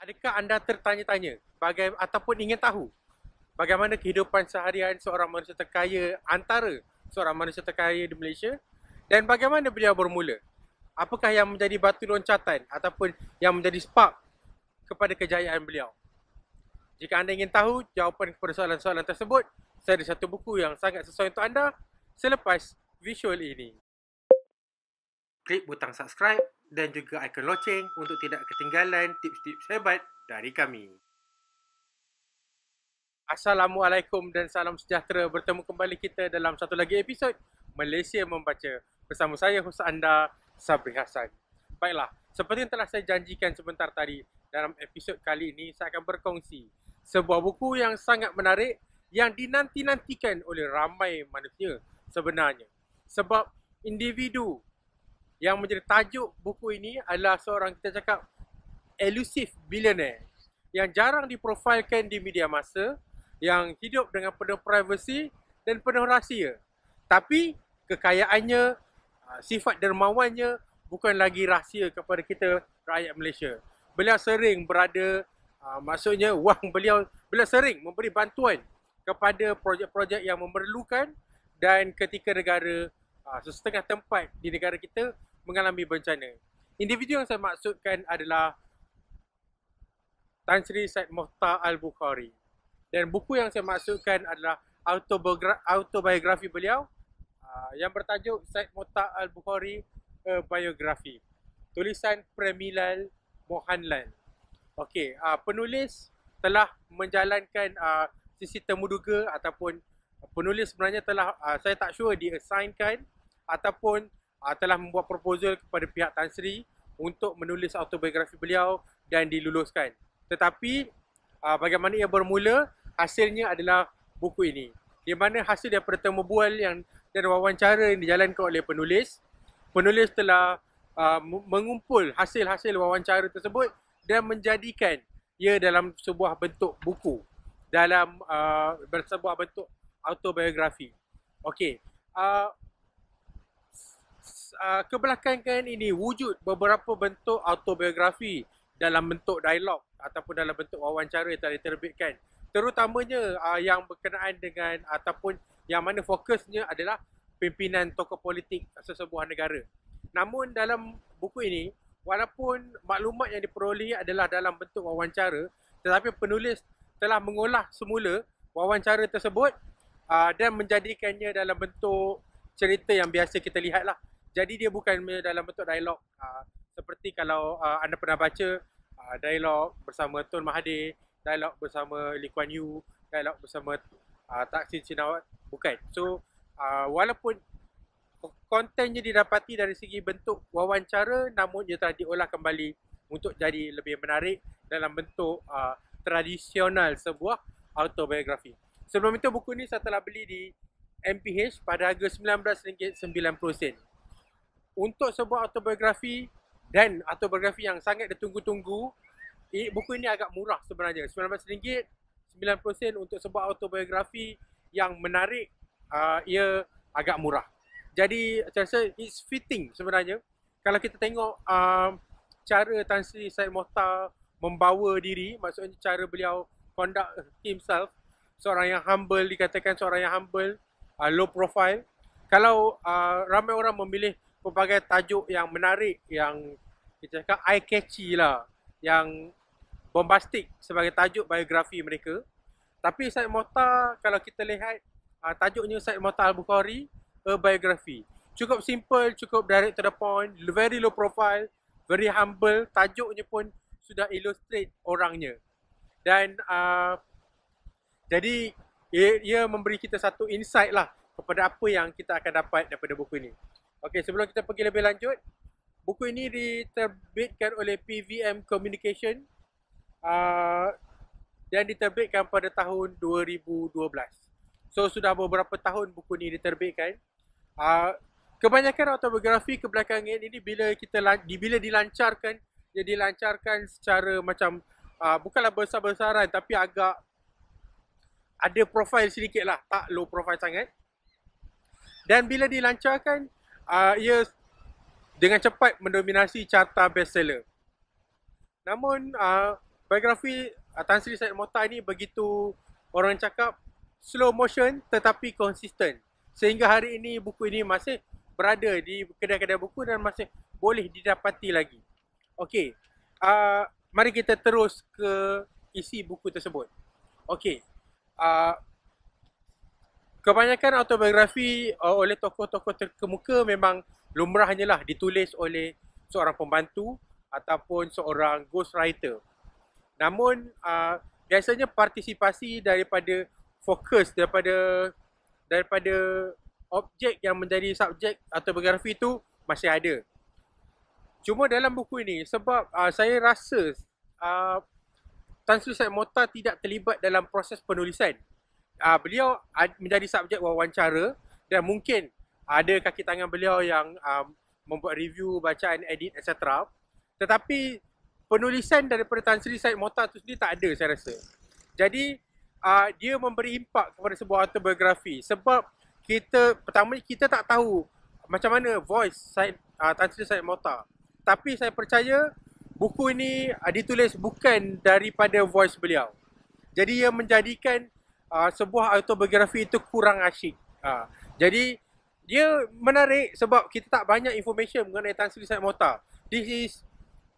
Adakah anda tertanya-tanya bagai, ataupun ingin tahu bagaimana kehidupan seharian seorang manusia terkaya antara seorang manusia terkaya di Malaysia dan bagaimana beliau bermula? Apakah yang menjadi batu loncatan ataupun yang menjadi spark kepada kejayaan beliau? Jika anda ingin tahu jawapan kepada soalan-soalan tersebut, saya ada satu buku yang sangat sesuai untuk anda selepas visual ini. Klik butang subscribe dan juga ikon loceng untuk tidak ketinggalan tips-tips hebat dari kami. Assalamualaikum dan salam sejahtera. Bertemu kembali kita dalam satu lagi episod Malaysia Membaca bersama saya host anda Sabri Hassan. Baiklah, seperti yang telah saya janjikan sebentar tadi, dalam episod kali ini saya akan berkongsi sebuah buku yang sangat menarik yang dinanti-nantikan oleh ramai manusia sebenarnya. Sebab individu yang menjadi tajuk buku ini adalah seorang kita cakap elusive billionaire yang jarang diprofilkan di media masa yang hidup dengan penuh privasi dan penuh rahsia. Tapi kekayaannya, ah, sifat dermawannya bukan lagi rahsia kepada kita rakyat Malaysia. Beliau sering berada, ah, maksudnya wang beliau, beliau sering memberi bantuan kepada projek-projek yang memerlukan dan ketika negara, ah, setengah tempat di negara kita mengalami bencana. Individu yang saya maksudkan adalah Tan Sri Said Mokhtar Al-Bukhari. Dan buku yang saya maksudkan adalah autobiografi beliau ah, yang bertajuk Said Mokhtar Al-Bukhari A Biography. Tulisan Premilal Mohanlal. Okey, uh, penulis telah menjalankan uh, sisi temuduga ataupun penulis sebenarnya telah uh, saya tak sure diassignkan ataupun uh, telah membuat proposal kepada pihak Tan Sri untuk menulis autobiografi beliau dan diluluskan. Tetapi uh, bagaimana ia bermula hasilnya adalah buku ini. Di mana hasil daripada temu bual yang dan wawancara yang dijalankan oleh penulis, penulis telah uh, mengumpul hasil-hasil wawancara tersebut dan menjadikan ia dalam sebuah bentuk buku dalam uh, sebuah bentuk autobiografi. Okey. Uh, Uh, kebelakangan ini wujud beberapa bentuk autobiografi dalam bentuk dialog ataupun dalam bentuk wawancara yang telah diterbitkan. Terutamanya uh, yang berkenaan dengan ataupun yang mana fokusnya adalah pimpinan tokoh politik sesebuah negara. Namun dalam buku ini, walaupun maklumat yang diperoleh adalah dalam bentuk wawancara, tetapi penulis telah mengolah semula wawancara tersebut uh, dan menjadikannya dalam bentuk cerita yang biasa kita lihatlah. Jadi dia bukan dalam bentuk dialog uh, seperti kalau uh, anda pernah baca uh, dialog bersama Tun Mahathir, dialog bersama Lee Kuan Yew, dialog bersama uh, Taksin Sinawat. Bukan. So uh, walaupun kontennya didapati dari segi bentuk wawancara namun dia telah diolah kembali untuk jadi lebih menarik dalam bentuk uh, tradisional sebuah autobiografi. Sebelum itu buku ini saya telah beli di MPH pada harga RM19.90 untuk sebuah autobiografi dan autobiografi yang sangat ditunggu-tunggu, eh, buku ini agak murah sebenarnya. RM19, RM90 untuk sebuah autobiografi yang menarik, uh, ia agak murah. Jadi saya rasa it's fitting sebenarnya. Kalau kita tengok uh, cara Tan Sri Syed Mohtar membawa diri, maksudnya cara beliau conduct himself, seorang yang humble, dikatakan seorang yang humble, uh, low profile. Kalau uh, ramai orang memilih pelbagai tajuk yang menarik yang kita cakap eye catchy lah yang bombastik sebagai tajuk biografi mereka tapi Said Mota kalau kita lihat ah, tajuknya Said Mota Al-Bukhari a biography cukup simple cukup direct to the point very low profile very humble tajuknya pun sudah illustrate orangnya dan uh, jadi ia memberi kita satu insight lah kepada apa yang kita akan dapat daripada buku ini Okey, sebelum kita pergi lebih lanjut, buku ini diterbitkan oleh PVM Communication uh, dan diterbitkan pada tahun 2012. So, sudah beberapa tahun buku ini diterbitkan. Uh, kebanyakan autobiografi kebelakangan ini bila kita di bila dilancarkan, dia dilancarkan secara macam uh, bukanlah besar-besaran tapi agak ada profil sedikit lah, tak low profile sangat. Dan bila dilancarkan, uh, ia dengan cepat mendominasi carta bestseller. Namun uh, biografi uh, Tan Sri Syed Mota ini begitu orang cakap slow motion tetapi konsisten. Sehingga hari ini buku ini masih berada di kedai-kedai buku dan masih boleh didapati lagi. Okey, uh, mari kita terus ke isi buku tersebut. Okey, uh, Kebanyakan autobiografi uh, oleh tokoh-tokoh terkemuka memang lumrahnya lah ditulis oleh seorang pembantu ataupun seorang ghost writer. Namun uh, biasanya partisipasi daripada fokus daripada daripada objek yang menjadi subjek autobiografi itu masih ada. Cuma dalam buku ini sebab uh, saya rasa uh, Tan Sri Said Mota tidak terlibat dalam proses penulisan uh, beliau menjadi subjek wawancara dan mungkin ada kaki tangan beliau yang um, membuat review, bacaan, edit, etc. Tetapi penulisan daripada Tan Sri Said Mota tu sendiri tak ada saya rasa. Jadi uh, dia memberi impak kepada sebuah autobiografi sebab kita pertama kita tak tahu macam mana voice Said uh, ah, Tan Sri Said Mota. Tapi saya percaya buku ini uh, ditulis bukan daripada voice beliau. Jadi ia menjadikan uh, sebuah autobiografi itu kurang asyik. Uh, jadi dia menarik sebab kita tak banyak information mengenai Tan Sri Syed Mota. This is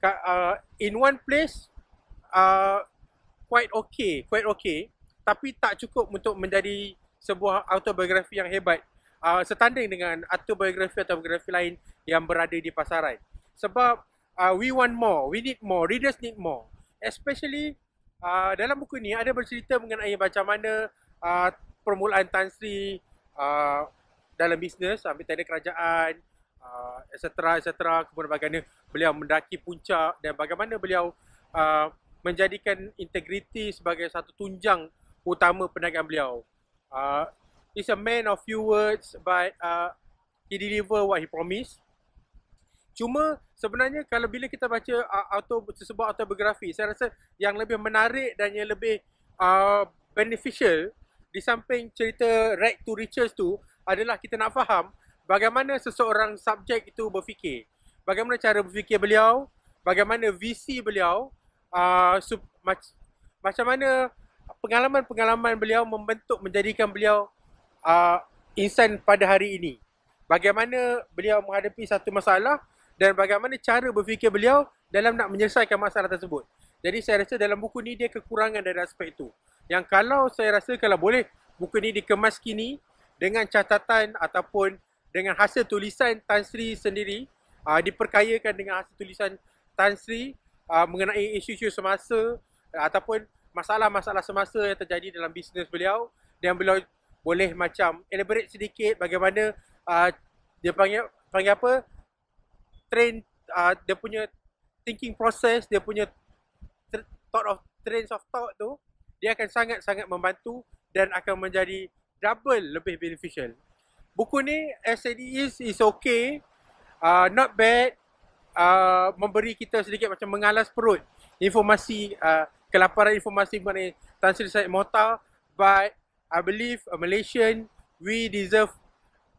uh, in one place uh, quite okay, quite okay tapi tak cukup untuk menjadi sebuah autobiografi yang hebat uh, setanding dengan autobiografi autobiografi lain yang berada di pasaran. Sebab uh, we want more, we need more, readers need more. Especially uh, dalam buku ni ada bercerita mengenai macam mana uh, permulaan Tan Sri uh, dalam bisnes sampai tanda kerajaan uh, etc etc kemudian bagaimana beliau mendaki puncak dan bagaimana beliau uh, menjadikan integriti sebagai satu tunjang utama perniagaan beliau. Uh, he's a man of few words but uh, he deliver what he promised. Cuma sebenarnya kalau bila kita baca uh, auto sebuah autobiografi, saya rasa yang lebih menarik dan yang lebih uh, beneficial di samping cerita Rag to Riches tu adalah kita nak faham bagaimana seseorang subjek itu berfikir. Bagaimana cara berfikir beliau, bagaimana visi beliau, uh, sub, mac- macam mana pengalaman-pengalaman beliau membentuk menjadikan beliau uh, insan pada hari ini. Bagaimana beliau menghadapi satu masalah dan bagaimana cara berfikir beliau dalam nak menyelesaikan masalah tersebut. Jadi saya rasa dalam buku ni dia kekurangan dari aspek itu. Yang kalau saya rasa kalau boleh buku ni dikemas kini dengan catatan ataupun dengan hasil tulisan Tan Sri sendiri aa, ah, diperkayakan dengan hasil tulisan Tan Sri aa, ah, mengenai isu-isu semasa ataupun masalah-masalah semasa yang terjadi dalam bisnes beliau dan beliau boleh macam elaborate sedikit bagaimana aa, ah, dia panggil panggil apa train uh, dia punya thinking process, dia punya thought of trains of thought tu, dia akan sangat-sangat membantu dan akan menjadi double lebih beneficial. Buku ni as it is is okay, uh, not bad, uh, memberi kita sedikit macam mengalas perut informasi, uh, kelaparan informasi mengenai Tan Sri Said Mohtar but I believe a Malaysian, we deserve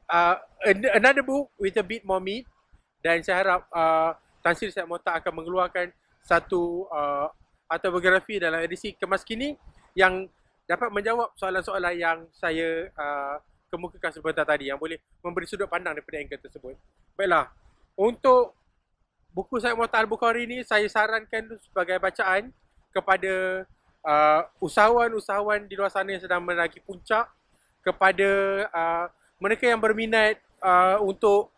uh, another book with a bit more meat dan saya harap uh, Tan Sri Syed Mota akan mengeluarkan satu uh, autobiografi dalam edisi kemas kini yang dapat menjawab soalan-soalan yang saya uh, kemukakan sebentar tadi yang boleh memberi sudut pandang daripada angle tersebut. Baiklah, untuk buku saya Mota Al-Bukhari ini saya sarankan sebagai bacaan kepada uh, usahawan-usahawan di luar sana yang sedang menaiki puncak kepada uh, mereka yang berminat uh, untuk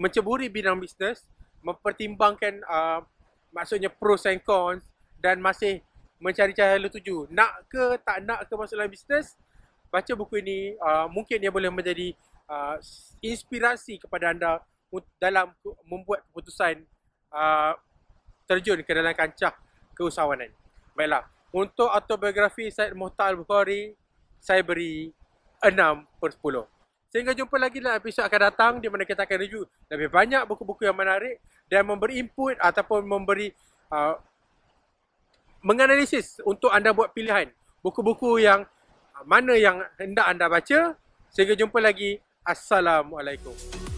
menceburi bidang bisnes, mempertimbangkan uh, maksudnya pros and cons dan masih mencari cara tuju. Nak ke tak nak ke masuk dalam bisnes, baca buku ini uh, mungkin dia boleh menjadi uh, inspirasi kepada anda dalam membuat keputusan uh, terjun ke dalam kancah keusahawanan. Baiklah, untuk autobiografi Syed Muhtar Bukhari, saya beri 6 per 10. Sehingga jumpa lagi dalam episod akan datang di mana kita akan review lebih banyak buku-buku yang menarik dan memberi input ataupun memberi uh, menganalisis untuk anda buat pilihan buku-buku yang uh, mana yang hendak anda baca. Sehingga jumpa lagi. Assalamualaikum.